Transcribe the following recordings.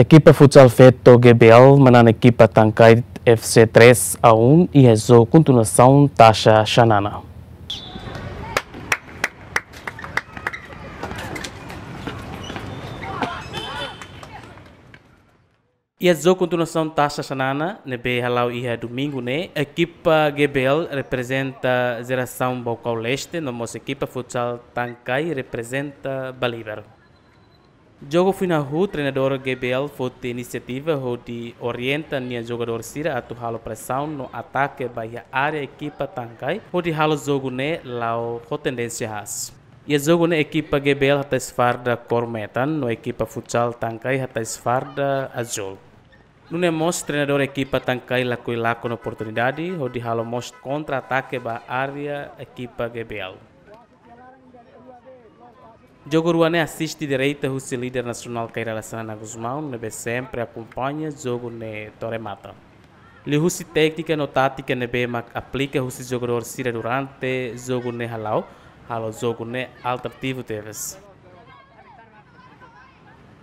Equipa Futsal Feto GBL, Manana Equipa Tancai FC 3 a 1 e rezou é continuação Taxa Xanana. E a é zo continuação taxa Xanana, nebe halau ia é domingo, né? A equipa GBL representa a geração Balcão Leste, nossa equipa futsal Tancai representa Bolívar. Jogo Finahu, treinador Gebel, foi de iniciativa onde orienta a jogador Sira a halo pressão no ataque para a área equipa Tankai, onde halo jogo ne lao ho tendência has. Ia e jogo na equipa Gebel hata esfarda Kormetan no equipa futsal tangkai hata esfarda Azul. Nune Mos, treinador equipa Tankai lakui lako na oportunidade, onde halo Mos contra-ataque ba a área equipa Gebel. Diogo Ruané assiste direita, o líder nacional Kaira Sana Guzmão, nebe sempre acompanha jogo ne Toremata. Li Russi técnica no tática nebe aplica Russi jogador Sira durante jogo ne Halau, Halo jogo ne alternativo teves.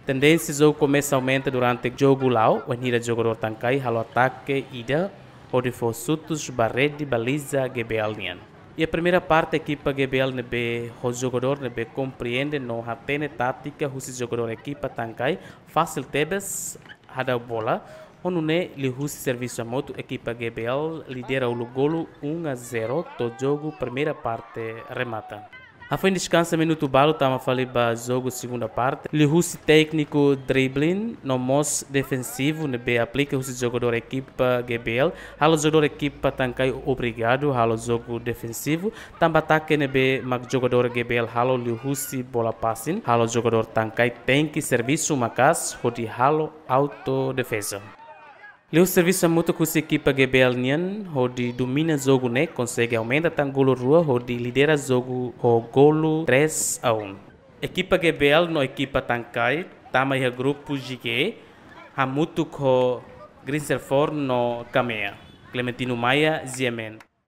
Tendência jogo começa a aumentar durante jogo Lau, o Nira jogador Tankai, Halo ataque, Ida, onde for Sutos, Barrede, Baliza, Gebealnian. E a primeira parte a equipa GBL nebe os jogador nebe compreende no hapene tática os jogador equipa tankai fácil tebes dar bola onune li husi serviço a moto a equipa GBL lidera o golo 1 a 0 todo jogo primeira parte remata de descansa minuto balo tama tá, falei ba jogo segunda parte. Li russe técnico dribbling no mos defensivo ne né, be aplica russe jogador equipa GBL. Halo jogador equipa Tancai, obrigado halo jogo defensivo. Tamba ataque ne né, be mag jogador GBL halo li russe bola passing. Halo jogador Tancai tem que serviço makas hodi halo auto defesa. Leo serviço muito com sua equipa GBL Nian, onde domina o jogo né, consegue aumentar o golo rua, onde lidera o jogo o golo 3 a 1. Equipa GBL no equipa Tankai, tama e grupo GG, a muito com Grinserfor no Kamea, Clementino Maia, Ziemen.